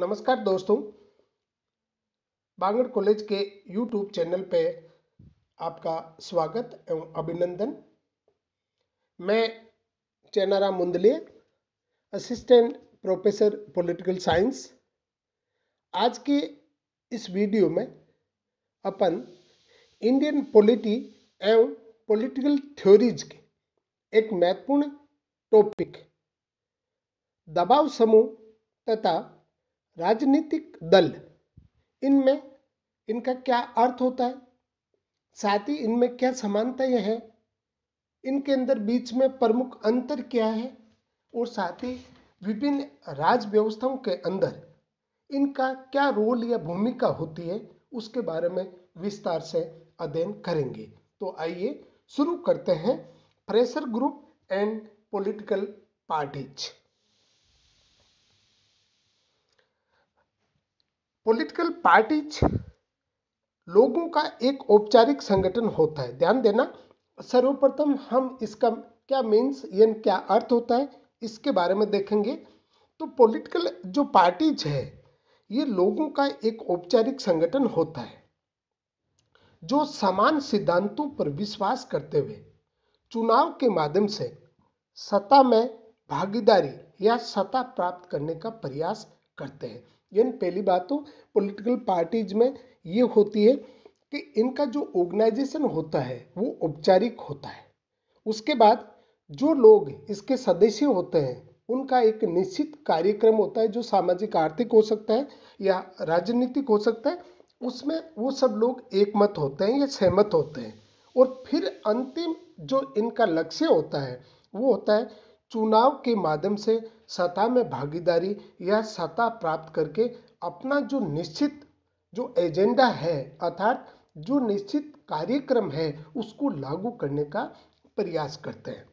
नमस्कार दोस्तों बांगड़ कॉलेज के यूट्यूब चैनल पे आपका स्वागत एवं अभिनंदन मैं Chainaram Mundle assistant professor political science आज के इस वीडियो में अपन इंडियन पॉलिटी एवं पॉलिटिकल थ्योरीज के एक महत्वपूर्ण टॉपिक दबाव समूह तथा राजनीतिक दल इनमें इनका क्या अर्थ होता है साथ ही इनमें क्या समानताएं हैं इनके अंदर बीच में प्रमुख अंतर क्या है और साथ ही विभिन्न राज व्यवस्थाओं के अंदर इनका क्या रोल या भूमिका होती है उसके बारे में विस्तार से अध्ययन करेंगे तो आइए शुरू करते हैं pressure group and political parties political parties लोगों का एक औपचारिक संगठन होता है ध्यान देना सर्वप्रथम हम इसका क्या मीन्स यानी क्या अर्थ होता है इसके बारे में देखेंगे तो पॉलिटिकल जो पार्टीज है ये लोगों का एक औपचारिक संगठन होता है जो समान सिद्धांतों पर विश्वास करते हुए चुनाव के माध्यम से सत्ता में भागीदारी या सत्ता प्राप्त करने का प्रयास करते हैं यानी पहली बात तो पॉलिटिकल पार्टीज में ये होती है कि इनका जो ऑर्गेनाइजेशन होता है वो औपचारिक होता है उसके बाद जो लोग इसके सदस्य होते हैं उनका एक निश्चित कार्यक्रम होता है जो सामाजिक आर्थिक हो सकता है या राजनीतिक हो सकता है उसमें वो सब लोग एकमत होते हैं या सहमत होते हैं और फिर अंतिम जो इनका लक्ष्य होता है वो होता है चुनाव के माध्यम से सत्ता में भागीदारी या सत्ता प्राप्त करके अपना जो निश्चित जो एजेंडा है अर्थात जो निश्चित कार्यक्रम है उसको लागू करने का प्रयास करते हैं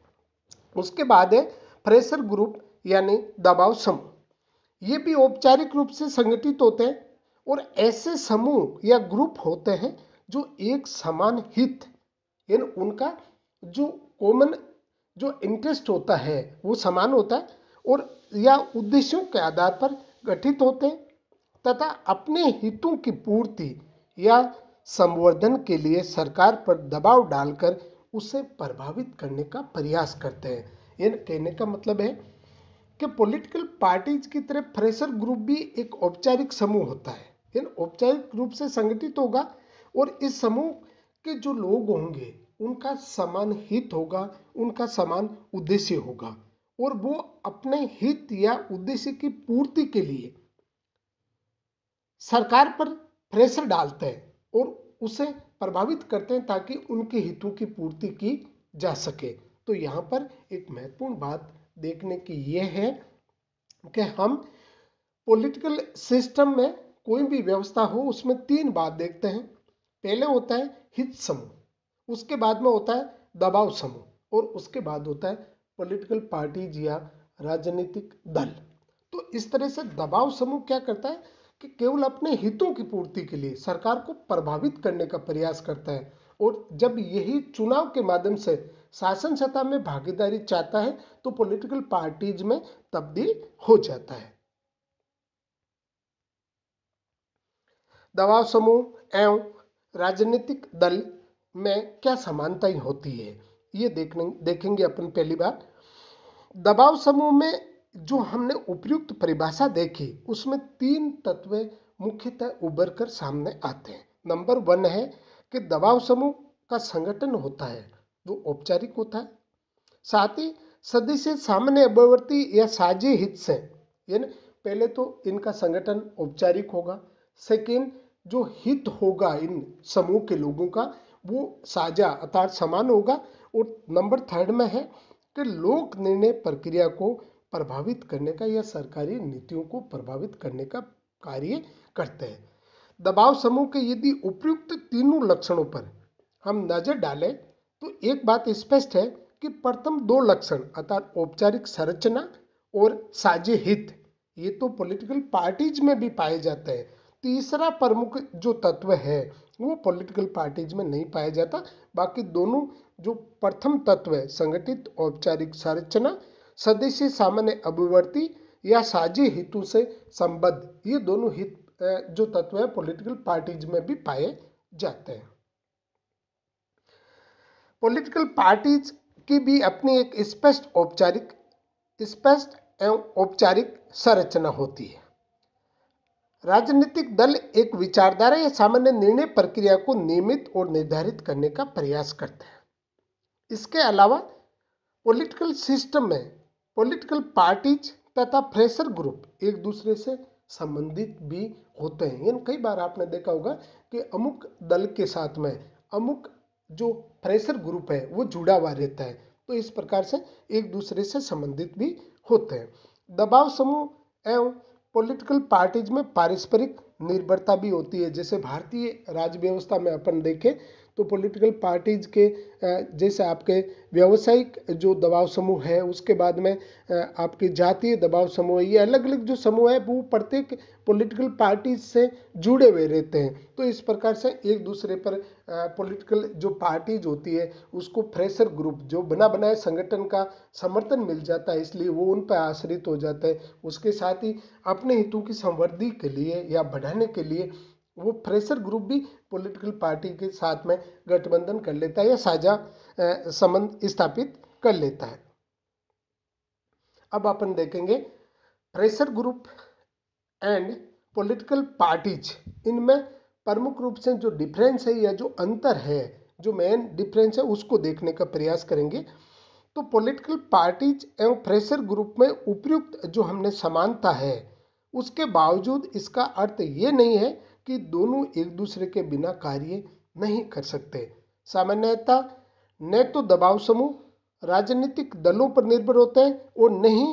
उसके बाद है प्रेशर ग्रुप यानी दबाव समूह ये भी औपचारिक रूप से संगठित होते हैं और ऐसे समूह या ग्रुप होते हैं जो एक समान हित यानी उनका जो कॉमन जो इंटरेस्ट होता है वो समान होता है और या उद्देश्यों के आधार पर गठित होते हैं तथा अपने हितों की पूर्ति या संवर्धन के लिए सरकार पर दबाव डालकर उसे प्रभावित करने का प्रयास करते हैं यह कहने का मतलब है कि पॉलिटिकल पार्टीज की तरह फ्रेशर ग्रुप भी एक औपचारिक समूह होता है औपचारिक रूप से संगठित होगा और इस समूह के जो लोग होंगे उनका समान हित होगा उनका समान उद्देश्य होगा और वो अपने हित या उद्देश्य की पूर्ति के लिए सरकार पर प्रेशर डालते हैं और उसे प्रभावित करते हैं ताकि उनके हितों की पूर्ति की जा सके तो यहाँ पर एक महत्वपूर्ण बात देखने की यह है कि हम पॉलिटिकल सिस्टम में कोई भी व्यवस्था हो उसमें तीन बात देखते हैं पहले होता है हित समूह उसके बाद में होता है दबाव समूह और उसके बाद होता है पॉलिटिकल पार्टीज या राजनीतिक दल तो इस तरह से दबाव समूह क्या करता है कि केवल अपने हितों की पूर्ति के लिए सरकार को प्रभावित करने का प्रयास करता है और जब यही चुनाव के माध्यम से शासन सत्ता में भागीदारी चाहता है तो पॉलिटिकल पार्टीज में तब्दील हो जाता है दबाव समूह एवं राजनीतिक दल में क्या समानताएं होती है ये देखने देखेंगे अपन पहली बार दबाव समूह में जो हमने उपयुक्त परिभाषा देखी उसमें तीन तत्व मुख्यतः उभर कर सामने आते हैं नंबर वन है कि दबाव समूह का संगठन होता है वो औपचारिक होता है साथ ही सदस्य सामान्य अभ्यवर्ती या साझे हित से यानी पहले तो इनका संगठन औपचारिक होगा सेकेंड जो हित होगा इन समूह के लोगों का वो साझा अर्थात समान होगा और नंबर थर्ड में है कि लोक निर्णय प्रक्रिया को प्रभावित करने का या सरकारी नीतियों को प्रभावित करने का कार्य करते हैं दबाव समूह के यदि उपयुक्त तीनों लक्षणों पर हम नजर डालें तो एक बात स्पष्ट है कि प्रथम दो लक्षण अर्थात औपचारिक संरचना और साझे हित ये तो पॉलिटिकल पार्टीज में भी पाए जाते हैं तीसरा प्रमुख जो तत्व है वो पॉलिटिकल पार्टीज में नहीं पाया जाता बाकी दोनों जो प्रथम तत्व है संगठित औपचारिक संरचना सदस्य सामान्य अभिवर्ती या साझे हितों से संबद्ध ये दोनों हित जो तत्व है पॉलिटिकल पार्टीज में भी पाए जाते हैं पॉलिटिकल पार्टीज की भी अपनी एक स्पष्ट औपचारिक स्पष्ट एवं औपचारिक संरचना होती है राजनीतिक दल एक विचारधारा या सामान्य निर्णय प्रक्रिया को नियमित और निर्धारित करने का प्रयास करते हैं इसके अलावा पॉलिटिकल सिस्टम में पॉलिटिकल पार्टीज तथा फ्रेशर ग्रुप एक दूसरे से संबंधित भी होते हैं यानी कई बार आपने देखा होगा कि अमुक दल के साथ में अमुक जो फ्रेशर ग्रुप है वो जुड़ा हुआ रहता है तो इस प्रकार से एक दूसरे से संबंधित भी होते हैं दबाव समूह एवं पॉलिटिकल पार्टीज में पारस्परिक निर्भरता भी होती है जैसे भारतीय राज्य व्यवस्था में अपन देखें तो पॉलिटिकल पार्टीज के जैसे आपके व्यावसायिक जो दबाव समूह है उसके बाद में आपके जातीय दबाव समूह ये अलग अलग जो समूह है वो प्रत्येक पॉलिटिकल पार्टीज से जुड़े हुए रहते हैं तो इस प्रकार से एक दूसरे पर पॉलिटिकल जो पार्टीज होती है उसको फ्रेशर ग्रुप जो बना बनाए संगठन का समर्थन मिल जाता है इसलिए वो उन पर आश्रित हो जाता है उसके साथ ही अपने हितों की संवृद्धि के लिए या बढ़ाने के लिए वो फ्रेशर ग्रुप भी पॉलिटिकल पार्टी के साथ में गठबंधन कर लेता है या साझा संबंध स्थापित कर लेता है अब अपन देखेंगे pressure group and political parties इनमें प्रमुख रूप से जो डिफरेंस है या जो अंतर है जो मेन डिफरेंस है उसको देखने का प्रयास करेंगे तो पॉलिटिकल पार्टीज एवं फ्रेशर ग्रुप में उपयुक्त जो हमने समानता है उसके बावजूद इसका अर्थ ये नहीं है कि दोनों एक दूसरे के बिना कार्य नहीं कर सकते सामान्यतः न तो दबाव समूह राजनीतिक दलों पर निर्भर होते हैं और न ही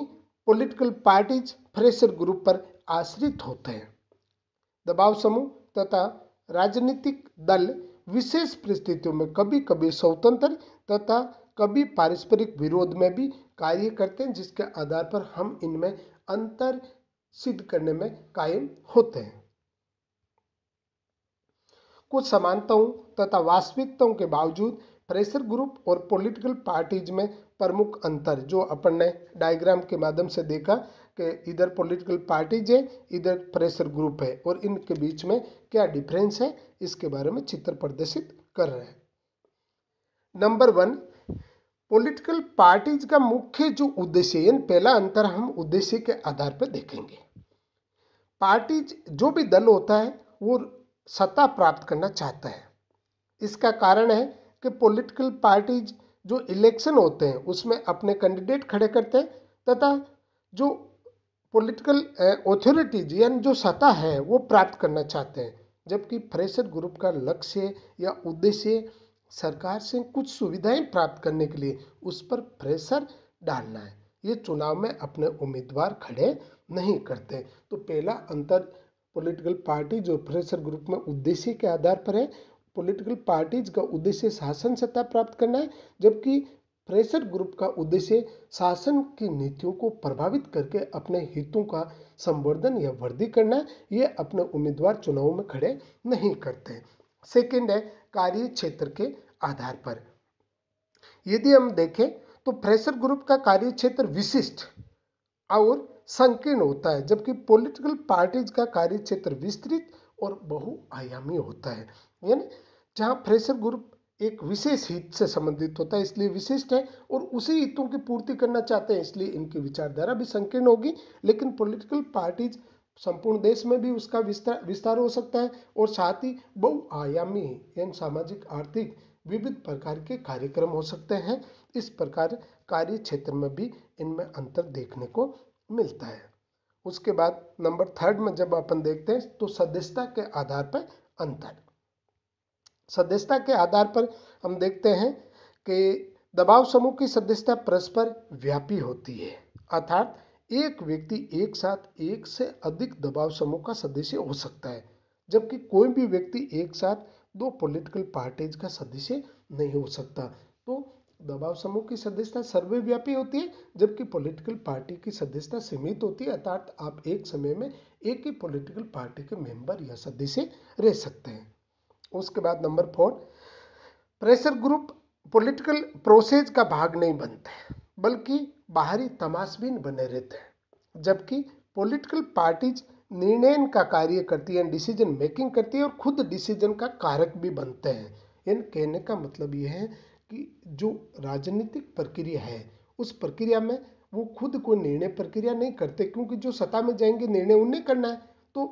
पॉलिटिकल पार्टीज फ्रेशर ग्रुप पर आश्रित होते हैं दबाव समूह तथा राजनीतिक दल विशेष परिस्थितियों में कभी कभी स्वतंत्र तथा कभी पारस्परिक विरोध में भी कार्य करते हैं जिसके आधार पर हम इनमें अंतर सिद्ध करने में कायम होते हैं कुछ समानताओं तथा वास्तविकताओं के बावजूद प्रेशर ग्रुप और पॉलिटिकल पार्टीज में प्रमुख अंतर जो अपन ने डायग्राम के माध्यम से देखा कि इधर पॉलिटिकल पार्टीज है इधर प्रेशर ग्रुप है और इनके बीच में क्या डिफरेंस है इसके बारे में चित्र प्रदर्शित कर रहे हैं नंबर वन पॉलिटिकल पार्टीज का मुख्य जो उद्देश्य है पहला अंतर हम उद्देश्य के आधार पर देखेंगे पार्टीज जो भी दल होता है वो सत्ता प्राप्त करना चाहता है इसका कारण है कि पॉलिटिकल पार्टीज जो इलेक्शन होते हैं उसमें अपने कैंडिडेट खड़े करते हैं तथा जो पॉलिटिकल अथॉरिटीज यानी जो सत्ता है वो प्राप्त करना चाहते हैं जबकि फ्रेशर ग्रुप का लक्ष्य या उद्देश्य सरकार से कुछ सुविधाएं प्राप्त करने के लिए उस पर प्रेशर डालना है ये चुनाव में अपने उम्मीदवार खड़े नहीं करते तो पहला अंतर पॉलिटिकल पार्टी जो प्रेशर ग्रुप में उद्देश्य के आधार पर है पॉलिटिकल पार्टीज का उद्देश्य शासन सत्ता प्राप्त करना है जबकि प्रेशर ग्रुप का उद्देश्य शासन की नीतियों को प्रभावित करके अपने हितों का संवर्धन या वृद्धि करना है ये अपने उम्मीदवार चुनाव में खड़े नहीं करते सेकेंड है कार्य क्षेत्र के आधार पर यदि हम देखें तो प्रेशर ग्रुप का कार्य क्षेत्र विशिष्ट और संकीर्ण होता है जबकि पॉलिटिकल पार्टीज का कार्य क्षेत्र विस्तृत और बहुआयामी होता है यानी जहाँ फ्रेशर ग्रुप एक विशेष हित से संबंधित होता है इसलिए विशिष्ट है और उसी हितों की पूर्ति करना चाहते हैं इसलिए इनकी विचारधारा भी संकीर्ण होगी लेकिन पॉलिटिकल पार्टीज संपूर्ण देश में भी उसका विस्तार विस्तार हो सकता है और साथ ही बहुआयामी यानी सामाजिक आर्थिक विविध प्रकार के कार्यक्रम हो सकते हैं इस प्रकार कार्य क्षेत्र में भी इनमें अंतर देखने को मिलता है उसके बाद नंबर थर्ड में जब अपन देखते हैं तो सदस्यता के आधार पर अंतर सदस्यता के आधार पर हम देखते हैं कि दबाव समूह की सदस्यता परस्पर व्यापी होती है अर्थात एक व्यक्ति एक साथ एक से अधिक दबाव समूह का सदस्य हो सकता है जबकि कोई भी व्यक्ति एक साथ दो पॉलिटिकल पार्टीज का सदस्य नहीं हो सकता तो दबाव समूह की सदस्यता सर्वव्यापी होती है जबकि पॉलिटिकल पार्टी की सदस्यता सीमित होती है अर्थात आप एक समय में एक ही पॉलिटिकल पार्टी के मेंबर या सदस्य रह सकते हैं उसके बाद number four pressure group political process का भाग नहीं बनते बल्कि बाहरी तमाशबीन बने रहते हैं जबकि पॉलिटिकल पार्टीज निर्णय का कार्य करती है डिसीजन मेकिंग करती है और खुद डिसीजन का कारक भी बनते हैं इन कहने का मतलब यह है कि जो राजनीतिक प्रक्रिया है उस प्रक्रिया में वो खुद को निर्णय प्रक्रिया नहीं करते क्योंकि जो सत्ता में जाएंगे निर्णय उन्हें करना है तो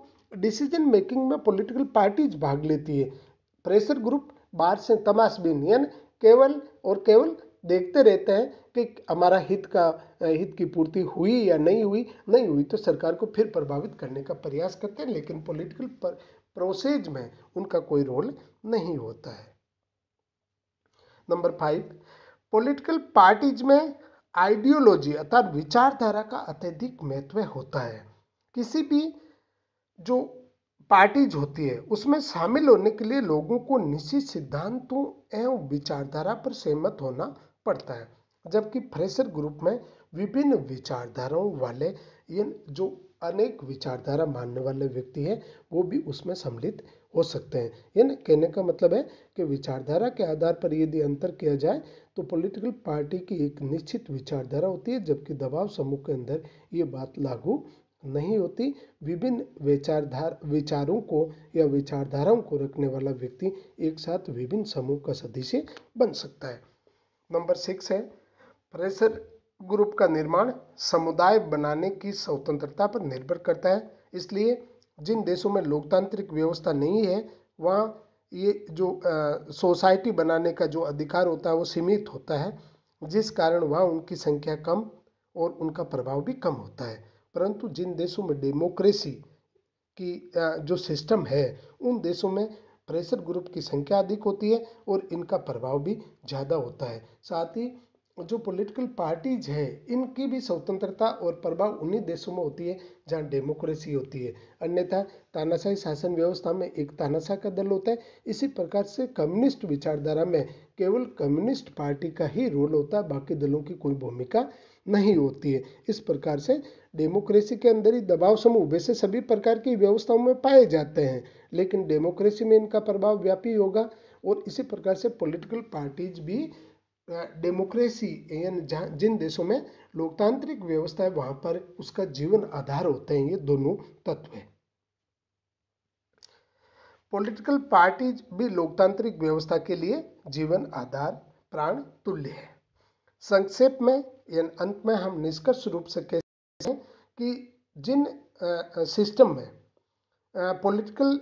डिसीजन मेकिंग में पॉलिटिकल पार्टीज भाग लेती है प्रेशर ग्रुप बाहर से तमाशबीन यानी केवल और केवल देखते रहते हैं कि हमारा हित का हित की पूर्ति हुई या नहीं हुई नहीं हुई तो सरकार को फिर प्रभावित करने का प्रयास करते हैं लेकिन पॉलिटिकल प्रोसेज में उनका कोई रोल नहीं होता है नंबर फाइव पॉलिटिकल पार्टीज में आइडियोलॉजी अर्थात विचारधारा का अत्यधिक महत्व होता है किसी भी जो पार्टीज होती है उसमें शामिल होने के लिए लोगों को निश्चित सिद्धांतों एवं विचारधारा पर सहमत होना पड़ता है जबकि फ्रेशर ग्रुप में विभिन्न विचारधाराओं वाले ये जो अनेक विचारधारा मानने वाले व्यक्ति हैं वो भी उसमें सम्मिलित हो सकते हैं ना कहने का मतलब है कि विचारधारा के आधार पर यदि अंतर किया जाए तो पॉलिटिकल पार्टी की एक निश्चित विचारधारा होती है जबकि दबाव समूह के अंदर ये बात लागू नहीं होती विभिन्न विचारधार विचारों को या विचारधाराओं को रखने वाला व्यक्ति एक साथ विभिन्न समूह का सदस्य बन सकता है नंबर सिक्स है प्रेशर ग्रुप का निर्माण समुदाय बनाने की स्वतंत्रता पर निर्भर करता है इसलिए जिन देशों में लोकतांत्रिक व्यवस्था नहीं है वहाँ ये जो सोसाइटी बनाने का जो अधिकार होता है वो सीमित होता है जिस कारण वहाँ उनकी संख्या कम और उनका प्रभाव भी कम होता है परंतु जिन देशों में डेमोक्रेसी की जो सिस्टम है उन देशों में प्रेशर ग्रुप की संख्या अधिक होती है और इनका प्रभाव भी ज़्यादा होता है साथ ही जो पॉलिटिकल पार्टीज है इनकी भी स्वतंत्रता और प्रभाव उन्हीं देशों में होती है जहाँ डेमोक्रेसी होती है अन्यथा तानाशाही शासन व्यवस्था में एक तानाशाह का दल होता है इसी प्रकार से कम्युनिस्ट विचारधारा में केवल कम्युनिस्ट पार्टी का ही रोल होता है बाकी दलों की कोई भूमिका नहीं होती है इस प्रकार से डेमोक्रेसी के अंदर ही दबाव समूह वैसे सभी प्रकार की व्यवस्थाओं में पाए जाते हैं लेकिन डेमोक्रेसी में इनका प्रभाव व्यापी होगा और इसी प्रकार से पॉलिटिकल पार्टीज भी डेमोक्रेसी यानी जिन देशों में लोकतांत्रिक व्यवस्था है वहां पर उसका जीवन आधार होते हैं ये दोनों तत्व है पॉलिटिकल पार्टीज भी लोकतांत्रिक व्यवस्था के लिए जीवन आधार प्राण तुल्य है संक्षेप में यानी अंत में हम निष्कर्ष रूप से कह सकते हैं कि जिन सिस्टम में पॉलिटिकल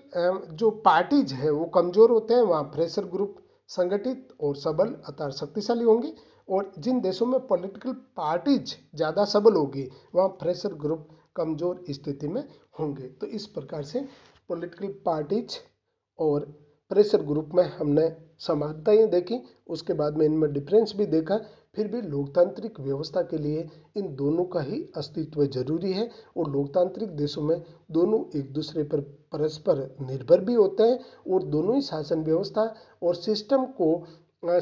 जो पार्टीज है वो कमज़ोर होते हैं वहाँ प्रेशर ग्रुप संगठित और सबल अतः शक्तिशाली होंगे और जिन देशों में पॉलिटिकल पार्टीज ज़्यादा सबल होगी वहाँ प्रेशर ग्रुप कमज़ोर स्थिति में होंगे तो इस प्रकार से पॉलिटिकल पार्टीज और प्रेशर ग्रुप में हमने समानताएँ देखी उसके बाद में इनमें डिफरेंस भी देखा फिर भी लोकतांत्रिक व्यवस्था के लिए इन दोनों का ही अस्तित्व जरूरी है और लोकतांत्रिक देशों में दोनों एक दूसरे पर परस्पर निर्भर भी होते हैं और दोनों ही शासन व्यवस्था और सिस्टम को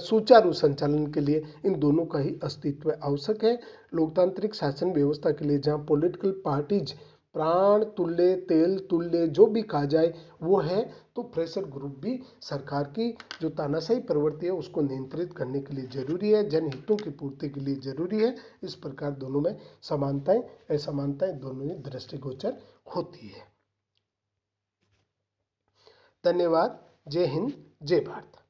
सुचारू संचालन के लिए इन दोनों का ही अस्तित्व आवश्यक है लोकतांत्रिक शासन व्यवस्था के लिए जहाँ पॉलिटिकल पार्टीज प्राण तुल्य तेल तुल्य जो भी कहा जाए वो है तो प्रेशर ग्रुप भी सरकार की जो तानाशाही प्रवृत्ति है उसको नियंत्रित करने के लिए जरूरी है जनहितों की पूर्ति के लिए जरूरी है इस प्रकार दोनों में समानताएं असमानताएं दोनों ही दृष्टिगोचर होती है धन्यवाद जय हिंद जय भारत